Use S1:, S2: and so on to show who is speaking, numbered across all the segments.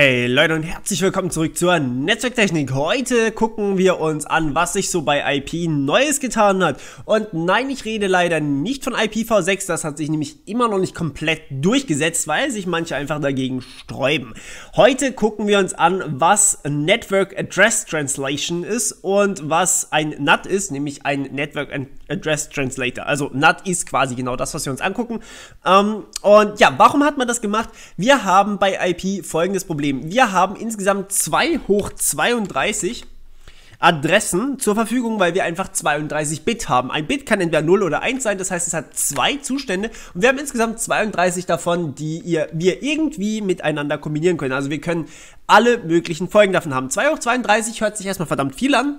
S1: Hey Leute und herzlich willkommen zurück zur Netzwerktechnik. Heute gucken wir uns an, was sich so bei IP Neues getan hat. Und nein, ich rede leider nicht von IPv6, das hat sich nämlich immer noch nicht komplett durchgesetzt, weil sich manche einfach dagegen sträuben. Heute gucken wir uns an, was Network Address Translation ist und was ein NAT ist, nämlich ein Network Address Translator. Also NAT ist quasi genau das, was wir uns angucken. Ähm, und ja, warum hat man das gemacht? Wir haben bei IP folgendes Problem. Wir haben insgesamt 2 hoch 32 Adressen zur Verfügung, weil wir einfach 32 Bit haben. Ein Bit kann entweder 0 oder 1 sein, das heißt, es hat zwei Zustände und wir haben insgesamt 32 davon, die ihr, wir irgendwie miteinander kombinieren können. Also wir können alle möglichen Folgen davon haben. 2 hoch 32 hört sich erstmal verdammt viel an,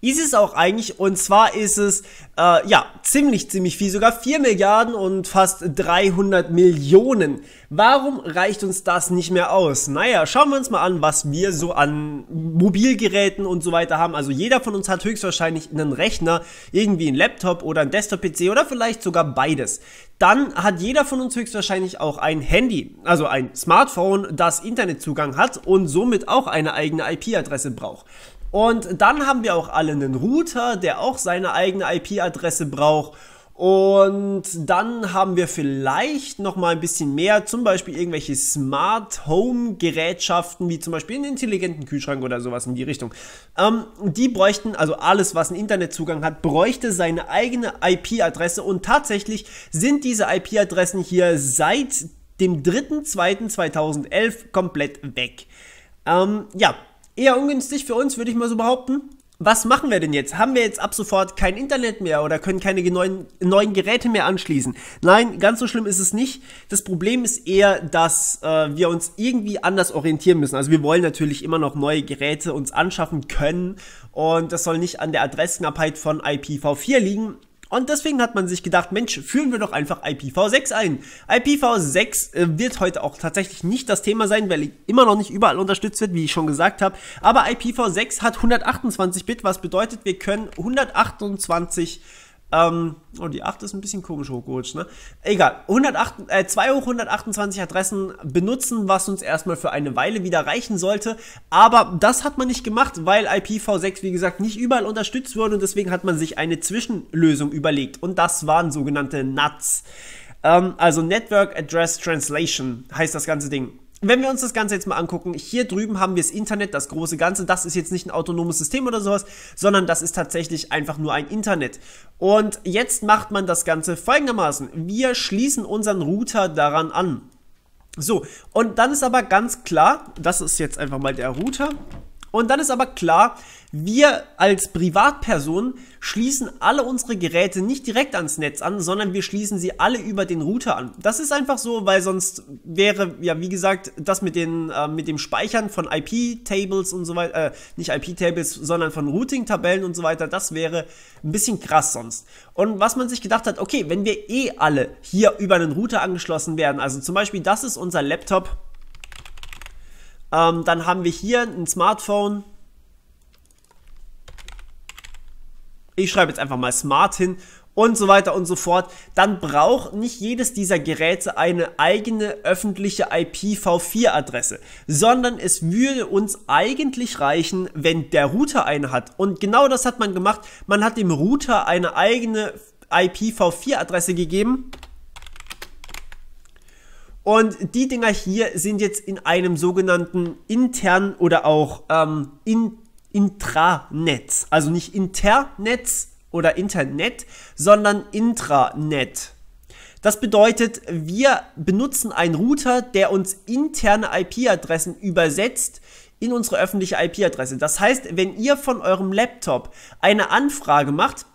S1: ist es auch eigentlich, und zwar ist es, äh, ja, ziemlich, ziemlich viel, sogar 4 Milliarden und fast 300 Millionen. Warum reicht uns das nicht mehr aus? Naja, schauen wir uns mal an, was wir so an Mobilgeräten und so weiter haben. Also jeder von uns hat höchstwahrscheinlich einen Rechner, irgendwie einen Laptop oder einen Desktop-PC oder vielleicht sogar beides. Dann hat jeder von uns höchstwahrscheinlich auch ein Handy, also ein Smartphone, das Internetzugang hat und somit auch eine eigene IP-Adresse braucht. Und dann haben wir auch alle einen Router, der auch seine eigene IP-Adresse braucht. Und dann haben wir vielleicht noch mal ein bisschen mehr, zum Beispiel irgendwelche Smart Home Gerätschaften, wie zum Beispiel einen intelligenten Kühlschrank oder sowas in die Richtung. Ähm, die bräuchten, also alles, was einen Internetzugang hat, bräuchte seine eigene IP-Adresse. Und tatsächlich sind diese IP-Adressen hier seit dem 3.2.2011 komplett weg. Ähm, ja, eher ungünstig für uns, würde ich mal so behaupten. Was machen wir denn jetzt? Haben wir jetzt ab sofort kein Internet mehr oder können keine neuen, neuen Geräte mehr anschließen? Nein, ganz so schlimm ist es nicht. Das Problem ist eher, dass äh, wir uns irgendwie anders orientieren müssen. Also wir wollen natürlich immer noch neue Geräte uns anschaffen können und das soll nicht an der Adressknappheit von IPv4 liegen, und deswegen hat man sich gedacht, Mensch, führen wir doch einfach IPv6 ein. IPv6 äh, wird heute auch tatsächlich nicht das Thema sein, weil immer noch nicht überall unterstützt wird, wie ich schon gesagt habe. Aber IPv6 hat 128 Bit, was bedeutet, wir können 128 ähm, oh, die 8 ist ein bisschen komisch hochgerutscht, ne? Egal. 108, äh, 2 hoch 128 Adressen benutzen, was uns erstmal für eine Weile wieder reichen sollte. Aber das hat man nicht gemacht, weil IPv6, wie gesagt, nicht überall unterstützt wurde und deswegen hat man sich eine Zwischenlösung überlegt. Und das waren sogenannte NATs. Ähm, also Network Address Translation heißt das ganze Ding wenn wir uns das Ganze jetzt mal angucken, hier drüben haben wir das Internet, das große Ganze. Das ist jetzt nicht ein autonomes System oder sowas, sondern das ist tatsächlich einfach nur ein Internet. Und jetzt macht man das Ganze folgendermaßen. Wir schließen unseren Router daran an. So, und dann ist aber ganz klar, das ist jetzt einfach mal der Router. Und dann ist aber klar, wir als Privatperson schließen alle unsere Geräte nicht direkt ans Netz an, sondern wir schließen sie alle über den Router an. Das ist einfach so, weil sonst wäre, ja, wie gesagt, das mit, den, äh, mit dem Speichern von IP-Tables und so weiter, äh, nicht IP-Tables, sondern von Routing-Tabellen und so weiter, das wäre ein bisschen krass sonst. Und was man sich gedacht hat, okay, wenn wir eh alle hier über einen Router angeschlossen werden, also zum Beispiel, das ist unser Laptop, ähm, dann haben wir hier ein Smartphone. Ich schreibe jetzt einfach mal Smart hin und so weiter und so fort, dann braucht nicht jedes dieser Geräte eine eigene öffentliche IPv4-Adresse, sondern es würde uns eigentlich reichen, wenn der Router eine hat. Und genau das hat man gemacht. Man hat dem Router eine eigene IPv4-Adresse gegeben. Und die Dinger hier sind jetzt in einem sogenannten intern oder auch ähm, in, Intranetz. Also nicht Internetz oder Internet, sondern Intranet. Das bedeutet, wir benutzen einen Router, der uns interne IP-Adressen übersetzt in unsere öffentliche IP-Adresse. Das heißt, wenn ihr von eurem Laptop eine Anfrage macht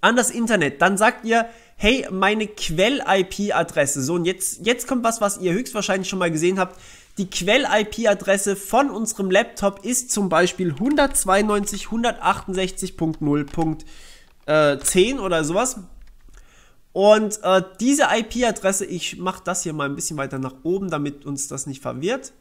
S1: an das Internet, dann sagt ihr, hey, meine Quell-IP-Adresse. So, und jetzt, jetzt kommt was, was ihr höchstwahrscheinlich schon mal gesehen habt. Die Quell-IP-Adresse von unserem Laptop ist zum Beispiel 192.168.0.10 äh, oder sowas. Und äh, diese IP-Adresse, ich mache das hier mal ein bisschen weiter nach oben, damit uns das nicht verwirrt.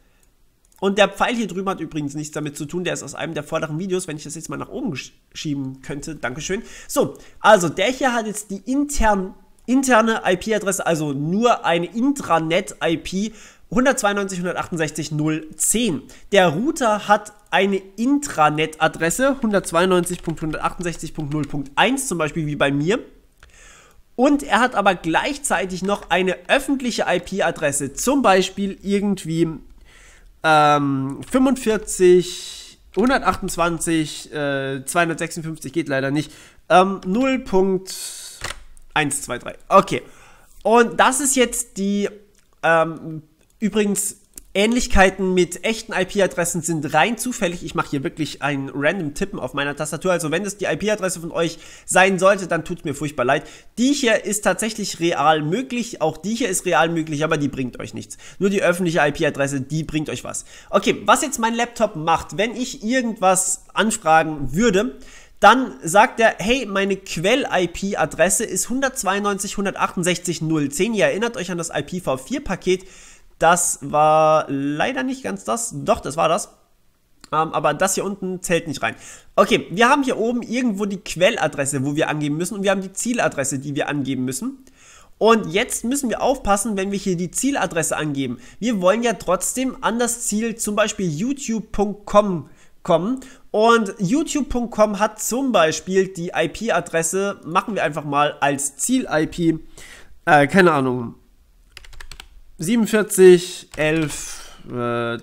S1: Und der Pfeil hier drüben hat übrigens nichts damit zu tun, der ist aus einem der vorderen Videos, wenn ich das jetzt mal nach oben schieben könnte, Dankeschön. So, also der hier hat jetzt die intern, interne IP-Adresse, also nur eine Intranet-IP 192.168.0.10. Der Router hat eine Intranet-Adresse 192.168.0.1 zum Beispiel wie bei mir. Und er hat aber gleichzeitig noch eine öffentliche IP-Adresse, zum Beispiel irgendwie ähm, 45, 128, äh, 256 geht leider nicht. Ähm, 0.123. Okay. Und das ist jetzt die. Ähm, übrigens Ähnlichkeiten mit echten IP-Adressen sind rein zufällig. Ich mache hier wirklich ein random Tippen auf meiner Tastatur. Also wenn es die IP-Adresse von euch sein sollte, dann tut's mir furchtbar leid. Die hier ist tatsächlich real möglich. Auch die hier ist real möglich, aber die bringt euch nichts. Nur die öffentliche IP-Adresse, die bringt euch was. Okay, was jetzt mein Laptop macht, wenn ich irgendwas anfragen würde, dann sagt er, hey, meine Quell-IP-Adresse ist 192.168.0.10. Ihr erinnert euch an das IPv4-Paket. Das war leider nicht ganz das. Doch, das war das. Ähm, aber das hier unten zählt nicht rein. Okay, wir haben hier oben irgendwo die Quelladresse, wo wir angeben müssen. Und wir haben die Zieladresse, die wir angeben müssen. Und jetzt müssen wir aufpassen, wenn wir hier die Zieladresse angeben. Wir wollen ja trotzdem an das Ziel, zum Beispiel youtube.com kommen. Und youtube.com hat zum Beispiel die IP-Adresse, machen wir einfach mal als Ziel-IP, äh, keine Ahnung, 47, 11, äh,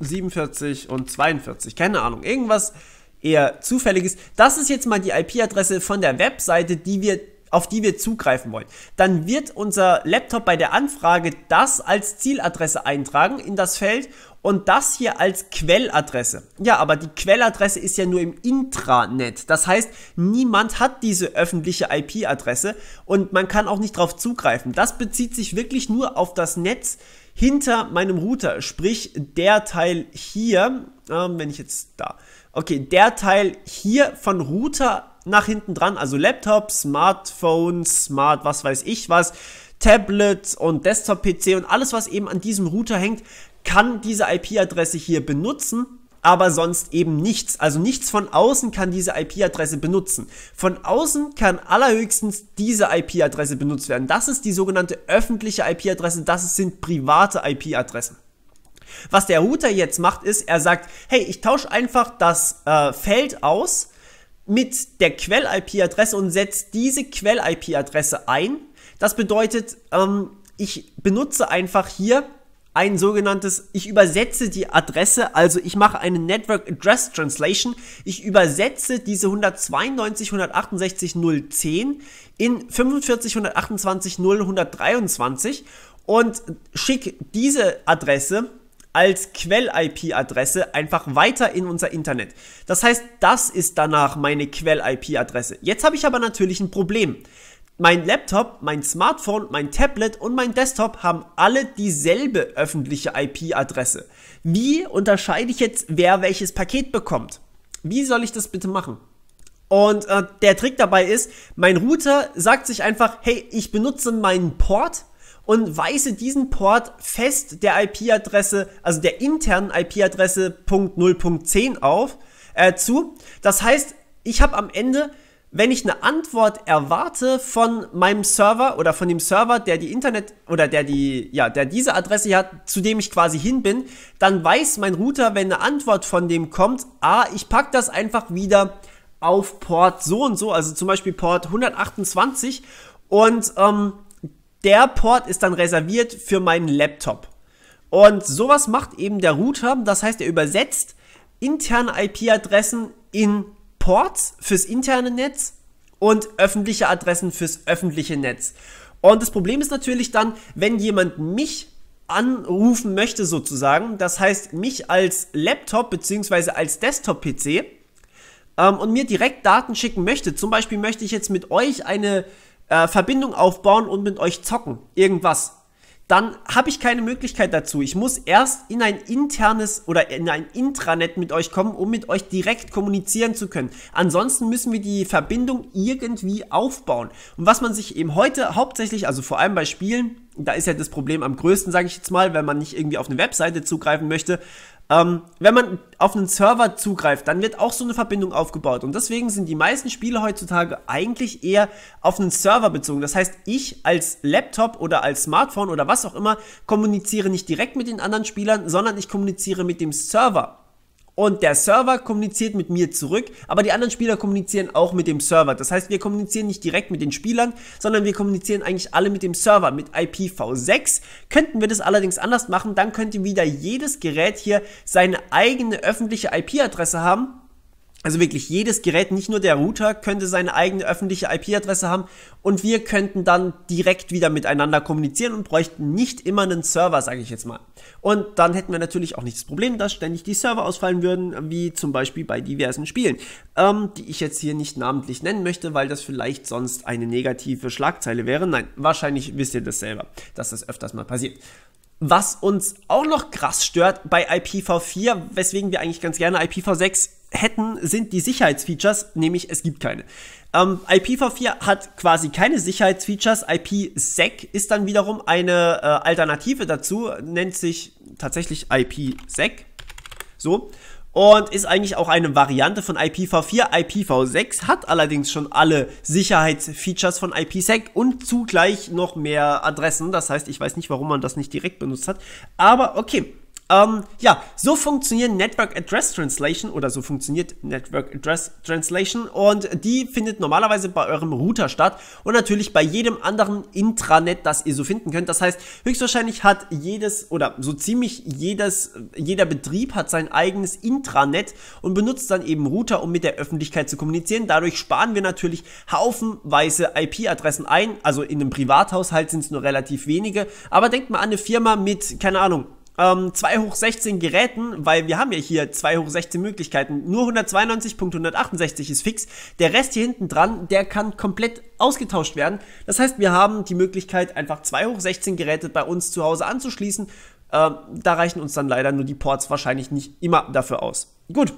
S1: 47 und 42. Keine Ahnung. Irgendwas eher zufälliges. Das ist jetzt mal die IP-Adresse von der Webseite, die wir auf die wir zugreifen wollen. Dann wird unser Laptop bei der Anfrage das als Zieladresse eintragen in das Feld und das hier als Quelladresse. Ja, aber die Quelladresse ist ja nur im Intranet. Das heißt, niemand hat diese öffentliche IP-Adresse und man kann auch nicht darauf zugreifen. Das bezieht sich wirklich nur auf das Netz hinter meinem Router, sprich der Teil hier, ähm, wenn ich jetzt da, okay, der Teil hier von Router nach hinten dran, also Laptop, Smartphone, Smart, was weiß ich was, Tablet und Desktop-PC und alles, was eben an diesem Router hängt, kann diese IP-Adresse hier benutzen, aber sonst eben nichts. Also nichts von außen kann diese IP-Adresse benutzen. Von außen kann allerhöchstens diese IP-Adresse benutzt werden. Das ist die sogenannte öffentliche IP-Adresse, das sind private IP-Adressen. Was der Router jetzt macht, ist, er sagt, hey, ich tausche einfach das äh, Feld aus mit der Quell-IP-Adresse und setze diese Quell-IP-Adresse ein. Das bedeutet, ähm, ich benutze einfach hier ein sogenanntes, ich übersetze die Adresse, also ich mache eine Network Address Translation, ich übersetze diese 192.168.0.10 in 45.128.0.123 und schicke diese Adresse als Quell-IP-Adresse einfach weiter in unser Internet. Das heißt, das ist danach meine Quell-IP-Adresse. Jetzt habe ich aber natürlich ein Problem mein Laptop, mein Smartphone, mein Tablet und mein Desktop haben alle dieselbe öffentliche IP-Adresse. Wie unterscheide ich jetzt, wer welches Paket bekommt? Wie soll ich das bitte machen? Und äh, der Trick dabei ist, mein Router sagt sich einfach, hey, ich benutze meinen Port und weise diesen Port fest der IP-Adresse, also der internen IP-Adresse .0.10 auf äh, zu. Das heißt, ich habe am Ende wenn ich eine Antwort erwarte von meinem Server oder von dem Server, der die Internet oder der die, ja, der diese Adresse hier hat, zu dem ich quasi hin bin, dann weiß mein Router, wenn eine Antwort von dem kommt, ah, ich pack das einfach wieder auf Port so und so, also zum Beispiel Port 128 und ähm, der Port ist dann reserviert für meinen Laptop. Und sowas macht eben der Router, das heißt, er übersetzt interne IP-Adressen in Ports fürs interne Netz und öffentliche Adressen fürs öffentliche Netz. Und das Problem ist natürlich dann, wenn jemand mich anrufen möchte sozusagen, das heißt mich als Laptop bzw. als Desktop-PC ähm, und mir direkt Daten schicken möchte, zum Beispiel möchte ich jetzt mit euch eine äh, Verbindung aufbauen und mit euch zocken, irgendwas, dann habe ich keine Möglichkeit dazu. Ich muss erst in ein internes oder in ein Intranet mit euch kommen, um mit euch direkt kommunizieren zu können. Ansonsten müssen wir die Verbindung irgendwie aufbauen. Und was man sich eben heute hauptsächlich, also vor allem bei Spielen, da ist ja das Problem am größten, sage ich jetzt mal, wenn man nicht irgendwie auf eine Webseite zugreifen möchte, ähm, wenn man auf einen Server zugreift, dann wird auch so eine Verbindung aufgebaut. Und deswegen sind die meisten Spiele heutzutage eigentlich eher auf einen Server bezogen. Das heißt, ich als Laptop oder als Smartphone oder was auch immer kommuniziere nicht direkt mit den anderen Spielern, sondern ich kommuniziere mit dem Server. Und der Server kommuniziert mit mir zurück, aber die anderen Spieler kommunizieren auch mit dem Server. Das heißt, wir kommunizieren nicht direkt mit den Spielern, sondern wir kommunizieren eigentlich alle mit dem Server, mit IPv6. Könnten wir das allerdings anders machen, dann könnte wieder jedes Gerät hier seine eigene öffentliche IP-Adresse haben also wirklich jedes Gerät, nicht nur der Router, könnte seine eigene öffentliche IP-Adresse haben und wir könnten dann direkt wieder miteinander kommunizieren und bräuchten nicht immer einen Server, sage ich jetzt mal. Und dann hätten wir natürlich auch nicht das Problem, dass ständig die Server ausfallen würden, wie zum Beispiel bei diversen Spielen, ähm, die ich jetzt hier nicht namentlich nennen möchte, weil das vielleicht sonst eine negative Schlagzeile wäre. Nein, wahrscheinlich wisst ihr das selber, dass das öfters mal passiert. Was uns auch noch krass stört bei IPv4, weswegen wir eigentlich ganz gerne IPv6 hätten, sind die Sicherheitsfeatures, nämlich es gibt keine. Ähm, IPv4 hat quasi keine Sicherheitsfeatures. IPsec ist dann wiederum eine äh, Alternative dazu, nennt sich tatsächlich IPsec. So. Und ist eigentlich auch eine Variante von IPv4. IPv6 hat allerdings schon alle Sicherheitsfeatures von IPsec und zugleich noch mehr Adressen. Das heißt, ich weiß nicht, warum man das nicht direkt benutzt hat. Aber okay. Ähm, ja, so funktionieren Network Address Translation oder so funktioniert Network Address Translation und die findet normalerweise bei eurem Router statt und natürlich bei jedem anderen Intranet, das ihr so finden könnt. Das heißt, höchstwahrscheinlich hat jedes oder so ziemlich jedes, jeder Betrieb hat sein eigenes Intranet und benutzt dann eben Router, um mit der Öffentlichkeit zu kommunizieren. Dadurch sparen wir natürlich haufenweise IP-Adressen ein. Also in einem Privathaushalt sind es nur relativ wenige. Aber denkt mal an eine Firma mit, keine Ahnung, ähm, 2 hoch 16 Geräten, weil wir haben ja hier 2 hoch 16 Möglichkeiten. Nur 192.168 ist fix. Der Rest hier hinten dran, der kann komplett ausgetauscht werden. Das heißt, wir haben die Möglichkeit, einfach 2 hoch 16 Geräte bei uns zu Hause anzuschließen. Ähm, da reichen uns dann leider nur die Ports wahrscheinlich nicht immer dafür aus. Gut,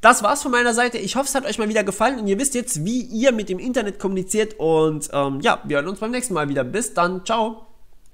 S1: das war's von meiner Seite. Ich hoffe, es hat euch mal wieder gefallen und ihr wisst jetzt, wie ihr mit dem Internet kommuniziert. Und ähm, ja, wir hören uns beim nächsten Mal wieder. Bis dann, ciao.